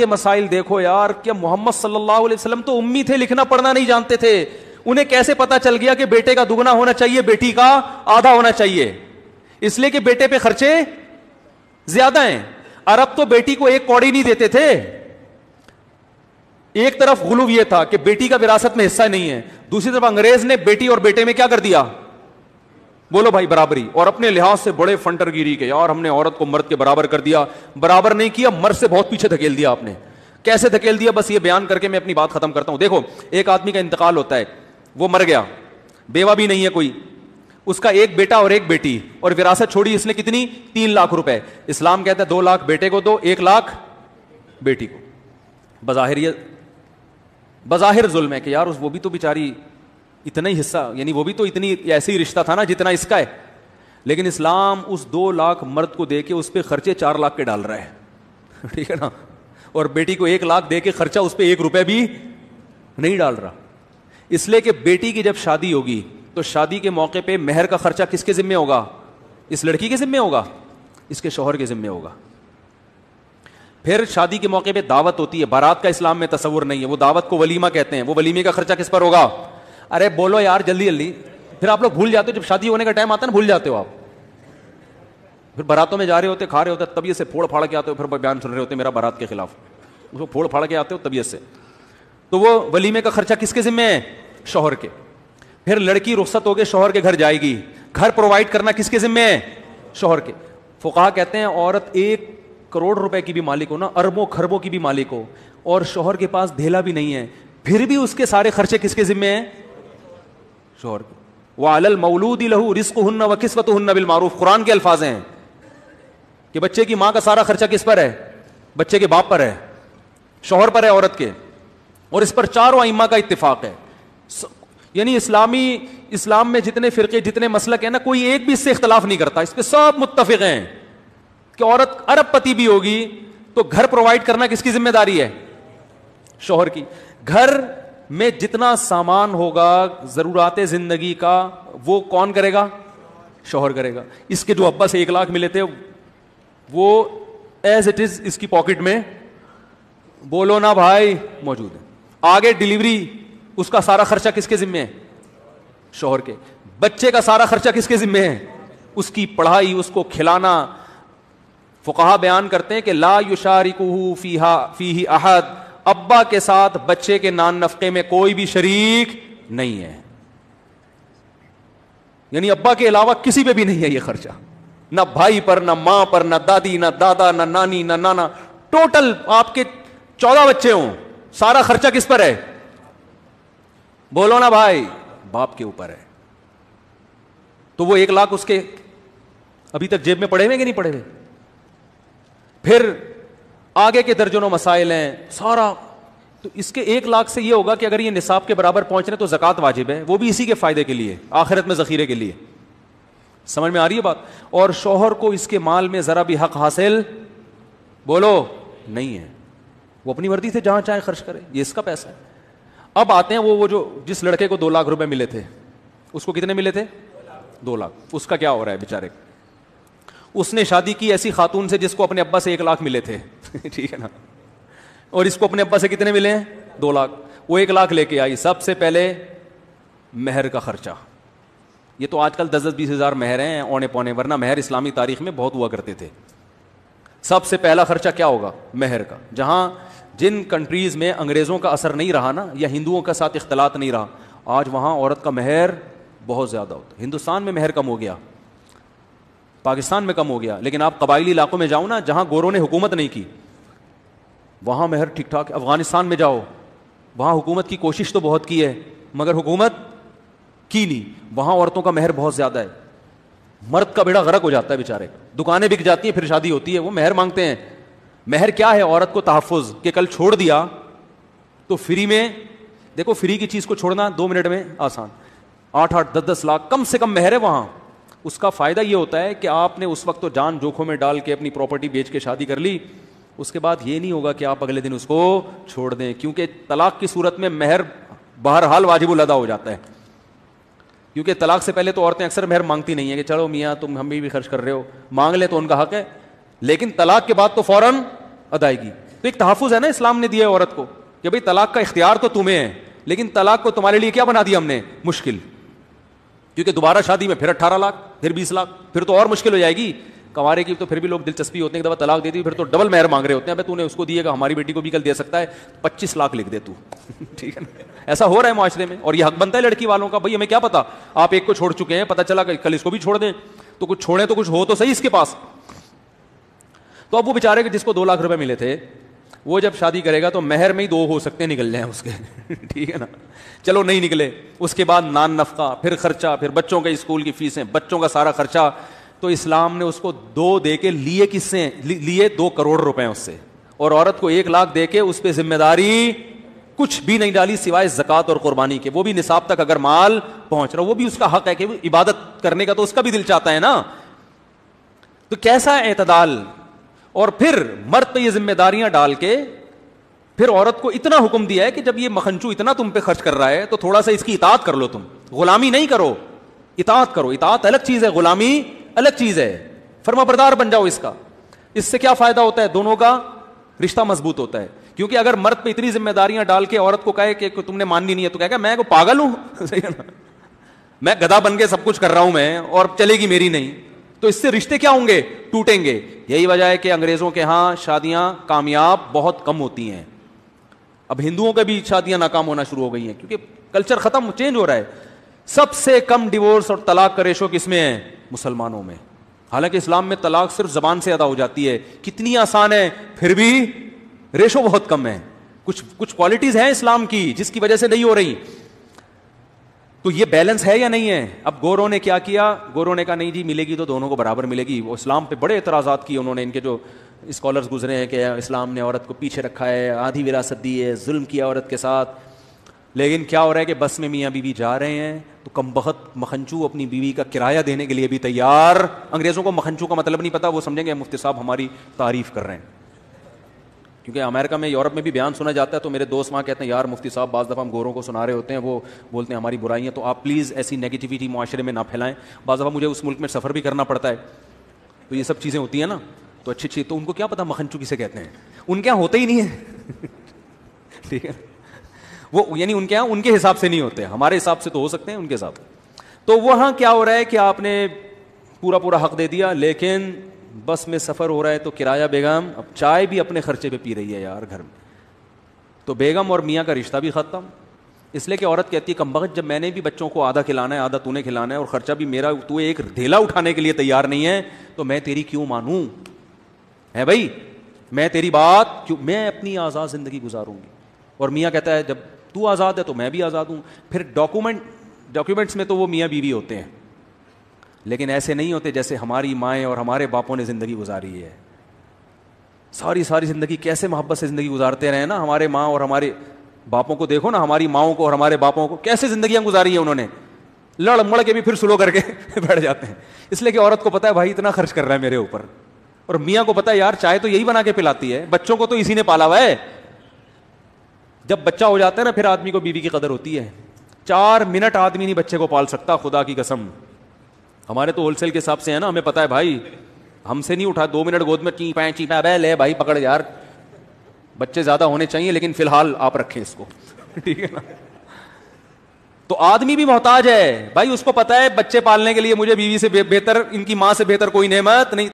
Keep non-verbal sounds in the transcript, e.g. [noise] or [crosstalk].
ये मसाइल देखो यार क्या मोहम्मद सल्लल्लाहु अलैहि वसल्लम तो उम्मी थे लिखना पढ़ना नहीं जानते थे उन्हें कैसे पता चल गया कि बेटे का दुगना होना चाहिए बेटी का आधा होना चाहिए इसलिए कि बेटे पे खर्चे ज्यादा हैं अरब तो बेटी को एक कौड़ी नहीं देते थे एक तरफ गुलूब यह था कि बेटी का विरासत में हिस्सा नहीं है दूसरी तरफ अंग्रेज ने बेटी और बेटे में क्या कर दिया बोलो भाई बराबरी और अपने लिहाज से बड़े फंटरगिरी के यार हमने औरत को मर्द के बराबर कर दिया बराबर नहीं किया मर्द से बहुत पीछे धकेल दिया आपने कैसे धकेल दिया बस ये बयान करके मैं अपनी बात खत्म करता हूं देखो एक आदमी का इंतकाल होता है वो मर गया बेवा भी नहीं है कोई उसका एक बेटा और एक बेटी और विरासत छोड़ी इसने कितनी तीन लाख रुपए इस्लाम कहता है दो लाख बेटे को दो एक लाख बेटी को बज़ाहिर ये बज़ाहिर जुल्म है कि यार उस वो भी तो बेचारी इतना ही हिस्सा यानी वो भी तो इतनी ऐसे ही रिश्ता था ना जितना इसका है लेकिन इस्लाम उस दो लाख मर्द को दे के उस पर खर्चे चार लाख के डाल रहा है [laughs] ठीक है ना और बेटी को एक लाख दे के खर्चा उस पर एक रुपये भी नहीं डाल रहा इसलिए कि बेटी की जब शादी होगी तो शादी के मौके पे मेहर का खर्चा किसके जिम्मे होगा इस लड़की के जिम्मे होगा इसके शोहर के जिम्मे होगा फिर शादी के मौके पे दावत होती है बारात का इस्लाम में तस्वुर नहीं है वो दावत को वलीमा कहते हैं वो वलीमे का खर्चा किस पर होगा अरे बोलो यार जल्दी जल्दी फिर आप लोग भूल जाते हो जब शादी होने का टाइम आता है ना भूल जाते हो आप फिर बरातों में जा रहे होते खा रहे होते तबीयत से फोड़ फाड़ के आते हो फिर बयान सुन रहे होते मेरा बारात के खिलाफ उसको फोड़ फाड़ के आते हो तबीयत से तो वो वलीमे का खर्चा किसके जिम्मे है शोहर के फिर लड़की रुख्सत होकर शोहर के घर जाएगी घर प्रोवाइड करना किसके जिम्मे है शोहर के फुका कहते हैं औरत एक करोड़ रुपए की भी मालिक हो ना अरबों खरबों की भी मालिक हो और शोहर के पास धेला भी नहीं है फिर भी उसके सारे खर्चे किसके जिम्मे हैं शोहर को वालल मौलूद लहू रिस्क हन्न व किस्वत हन्न बिल मारूफ कुरान के अल्फाज हैं कि बच्चे की माँ का सारा खर्चा किस पर है बच्चे के बाप पर है शोहर पर है औरत के और इस पर चारों आइमा का इतफाक है यानी इस्लामी इस्लाम में जितने फिरके जितने मसलक हैं ना कोई एक भी इससे इख्तलाफ नहीं करता इस पर सब मुतफिक हैं कि औरत अरब पति भी होगी तो घर प्रोवाइड करना किसकी जिम्मेदारी है शोहर की घर में जितना सामान होगा ज़रूरत ज़िंदगी का वो कौन करेगा शोहर करेगा इसके जो अब्बा से एक लाख मिले थे वो एज इट इज़ इसकी पॉकेट में बोलो ना भाई मौजूद है आगे डिलीवरी उसका सारा खर्चा किसके जिम्मे है शोहर के बच्चे का सारा खर्चा किसके जिम्मे है उसकी पढ़ाई उसको खिलाना फुकाहा बयान करते हैं कि ला युशारिकू फीहा फी अहद अब्बा के साथ बच्चे के नान नफके में कोई भी शरीक नहीं है यानी अब्बा के अलावा किसी पे भी नहीं है यह खर्चा ना भाई पर ना मां पर ना दादी ना दादा ना नानी ना नाना टोटल आपके चौदह बच्चे हो सारा खर्चा किस पर है बोलो ना भाई बाप के ऊपर है तो वो एक लाख उसके अभी तक जेब में पड़े हुए कि नहीं पड़े हुए फिर आगे के दर्जनों मसाइल हैं सारा तो इसके एक लाख से यह होगा कि अगर ये निसाब के बराबर पहुंच रहे तो जक़ात वाजिब है वो भी इसी के फ़ायदे के लिए आखिरत में ज़ख़ीरे के लिए समझ में आ रही है बात और शोहर को इसके माल में ज़रा भी हक हासिल बोलो नहीं है वो अपनी वर्दी से जहां चाहे खर्च करे ये इसका पैसा है अब आते हैं वो वो जो जिस लड़के को दो लाख रुपए मिले थे उसको कितने मिले थे दो लाख उसका क्या हो रहा है बेचारे उसने शादी की ऐसी खातून से जिसको अपने अब्बा से एक लाख मिले थे [laughs] ठीक है ना और इसको अपने अब्बा से कितने मिले हैं दो लाख वो एक लाख लेके आई सबसे पहले मेहर का खर्चा ये तो आजकल दस दस बीस हजार मेहर हैं औने पौने वरना मेहर इस्लामी तारीख में बहुत हुआ करते थे सबसे पहला खर्चा क्या होगा मेहर का जहां जिन कंट्रीज में अंग्रेजों का असर नहीं रहा ना या हिंदुओं का साथ इख्तलात नहीं रहा आज वहां औरत का मेहर बहुत ज्यादा होता हिंदुस्तान में मेहर कम हो गया पाकिस्तान में कम हो गया लेकिन आप कबायली इलाकों में जाओ ना जहां गोरों ने हुकूमत नहीं की वहाँ मेहर ठीक ठाक अफ़गानिस्तान में जाओ वहाँ हुकूमत की कोशिश तो बहुत की है मगर हुकूमत की नहीं वहाँ औरतों का मेहर बहुत ज़्यादा है मर्द का बेड़ा गर्क हो जाता है बेचारे दुकानें बिक जाती हैं फिर शादी होती है वो मेहर मांगते हैं मेहर क्या है औरत को तहफ़ के कल छोड़ दिया तो फ्री में देखो फ्री की चीज़ को छोड़ना दो मिनट में आसान आठ आठ दस दस लाख कम से कम मेहर है वहाँ उसका फ़ायदा ये होता है कि आपने उस वक्त तो जान जोखों में डाल के अपनी प्रॉपर्टी बेच के शादी कर ली उसके बाद ये नहीं होगा कि आप अगले दिन उसको छोड़ दें क्योंकि तलाक की सूरत में मेहर बहरहाल वाजिबुल अदा हो जाता है क्योंकि तलाक से पहले तो औरतें अक्सर मेहर मांगती नहीं है कि चलो मियाँ तुम हम भी, खर्च कर रहे हो मांग ले तो उनका हक है लेकिन तलाक के बाद तो फ़ौरन अदायगी तो एक तहफ़ है ना इस्लाम ने दिया औरत को कि भाई तलाक का इख्तियार तो तुम्हें है लेकिन तलाक को तुम्हारे लिए क्या बना दिया हमने मुश्किल क्योंकि दोबारा शादी में फिर अट्ठारह लाख फिर बीस लाख फिर तो और मुश्किल हो जाएगी कमारे की तो फिर भी लोग दिलचस्पी होते हैं एक दफा तलाक दे दी फिर तो डबल मेहर मांग रहे होते हैं अब तूने उसको दिएगा हमारी बेटी को भी कल दे सकता है पच्चीस लाख लिख दे तू [laughs] ठीक है ना ऐसा हो रहा है माशरे में और ये हक बनता है लड़की वालों का भाई हमें क्या पता आप एक को छोड़ चुके हैं पता चला कल इसको भी छोड़ दें तो कुछ छोड़ें तो कुछ हो तो सही इसके पास तो अब वो बेचारे जिसको दो लाख रुपए मिले थे वो जब शादी करेगा तो मेहर में ही दो हो सकते निकल जाए उसके [laughs] ठीक है ना चलो नहीं निकले उसके बाद नान नफका फिर खर्चा फिर बच्चों के स्कूल की फीसें बच्चों का सारा खर्चा तो इस्लाम ने उसको दो दे के लिए किससे लिए दो करोड़ रुपए उससे और औरत को एक लाख दे के उस पर जिम्मेदारी कुछ भी नहीं डाली सिवाय जक़ात और कुर्बानी के वो भी निसाब तक अगर माल पहुंच रहा वो भी उसका हक है कि इबादत करने का तो उसका भी दिल चाहता है ना तो कैसा है एतदाल और फिर मर्द पर यह जिम्मेदारियां डाल के फिर औरत को इतना हुक्म दिया है कि जब ये मखनचू इतना तुम पे खर्च कर रहा है तो थोड़ा सा इसकी इतात कर लो तुम गुलामी नहीं करो इतात करो इतात अलग चीज है गुलामी अलग चीज है फर्मा बरदार बन जाओ इसका इससे क्या फायदा होता है दोनों का रिश्ता मजबूत होता है क्योंकि अगर मर्द पे इतनी जिम्मेदारियां डाल के औरत को कहे कि तुमने माननी नहीं है तो कहेगा मैं को पागल हूं [laughs] सही है ना मैं गधा बन के सब कुछ कर रहा हूं मैं और चलेगी मेरी नहीं तो इससे रिश्ते क्या होंगे टूटेंगे यही वजह है कि अंग्रेजों के यहां शादियां कामयाब बहुत कम होती हैं अब हिंदुओं के भी शादियां नाकाम होना शुरू हो गई हैं क्योंकि कल्चर खत्म चेंज हो रहा है सबसे कम डिवोर्स और तलाक का रेशो किसमें है मुसलमानों में हालांकि इस्लाम में तलाक सिर्फ जबान से अदा हो जाती है कितनी आसान है फिर भी रेशो बहुत कम है कुछ कुछ क्वालिटीज हैं इस्लाम की जिसकी वजह से नहीं हो रही तो ये बैलेंस है या नहीं है अब गोरों ने क्या किया गोरों ने कहा नहीं जी मिलेगी तो दोनों को बराबर मिलेगी वो इस्लाम पे बड़े एतराजात किए उन्होंने इनके जो स्कॉलर्स गुजरे हैं कि इस्लाम ने औरत को पीछे रखा है आधी विरासत दी है जुल्म किया औरत के साथ लेकिन क्या हो रहा है कि बस में मियाँ बीवी जा रहे हैं तो कम बहत मखनचू अपनी बीवी का किराया देने के लिए भी तैयार अंग्रेज़ों को मखनचू का मतलब नहीं पता वो समझेंगे मुफ्ती साहब हमारी तारीफ कर रहे हैं क्योंकि अमेरिका में यूरोप में भी बयान सुना जाता है तो मेरे दोस्त वहाँ कहते हैं यार मुफ्ती साहब बाज़ दफ़ा हम गोरों को सुना रहे होते हैं वो बोलते हैं हमारी बुराई हैं तो आप प्लीज़ ऐसी नेगेटिविटी माशरे में ना फैलाएं बाज़ दफ़ा मुझे उस मुल्क में सफ़र भी करना पड़ता है तो ये सब चीज़ें होती हैं ना तो अच्छी अच्छी तो उनको क्या पता मखनचू किसे कहते हैं उनके यहाँ होते ही नहीं है [laughs] ठीक है वो यानी उनके यहाँ उनके हिसाब से नहीं होते हमारे हिसाब से तो हो सकते हैं उनके हिसाब तो वहाँ क्या हो रहा है कि आपने पूरा पूरा हक दे दिया लेकिन बस में सफ़र हो रहा है तो किराया बेगम अब चाय भी अपने खर्चे पे पी रही है यार घर में तो बेगम और मियाँ का रिश्ता भी ख़त्म इसलिए कि औरत कहती है कम बगत जब मैंने भी बच्चों को आधा खिलाना है आधा तूने खिलाना है और ख़र्चा भी मेरा तू एक धेला उठाने के लिए तैयार नहीं है तो मैं तेरी क्यों मानू है भाई मैं तेरी बात क्यों मैं अपनी आज़ाद ज़िंदगी गुजारूंगी और मियाँ कहता है जब तू आज़ाद है तो मैं भी आज़ाद हूँ फिर डॉक्यूमेंट डॉक्यूमेंट्स में तो वो मियाँ बीवी होते हैं लेकिन ऐसे नहीं होते जैसे हमारी माएँ और हमारे बापों ने ज़िंदगी गुजारी है सारी सारी ज़िंदगी कैसे मोहब्बत से ज़िंदगी गुजारते रहे ना हमारे माँ और हमारे बापों को देखो ना हमारी माओ को और हमारे बापों को कैसे ज़िंदगी गुजारी है उन्होंने लड़ मड़ के भी फिर स्लो करके [laughs] बैठ जाते हैं इसलिए कि औरत को पता है भाई इतना खर्च कर रहा है मेरे ऊपर और मियाँ को पता है यार चाय तो यही बना के पिलाती है बच्चों को तो इसी ने पाला हुआ है जब बच्चा हो जाता है ना फिर आदमी को बीवी की कदर होती है चार मिनट आदमी नहीं बच्चे को पाल सकता खुदा की कसम हमारे तो होलसेल के हिसाब से है ना हमें पता है भाई हमसे नहीं उठा दो मिनट गोद में ची पाए ची पाए ले भाई पकड़ यार बच्चे ज्यादा होने चाहिए लेकिन फिलहाल आप रखें इसको [laughs] ठीक है ना तो आदमी भी मोहताज है भाई उसको पता है बच्चे पालने के लिए मुझे बीवी से बेहतर इनकी माँ से बेहतर कोई नहमत नहीं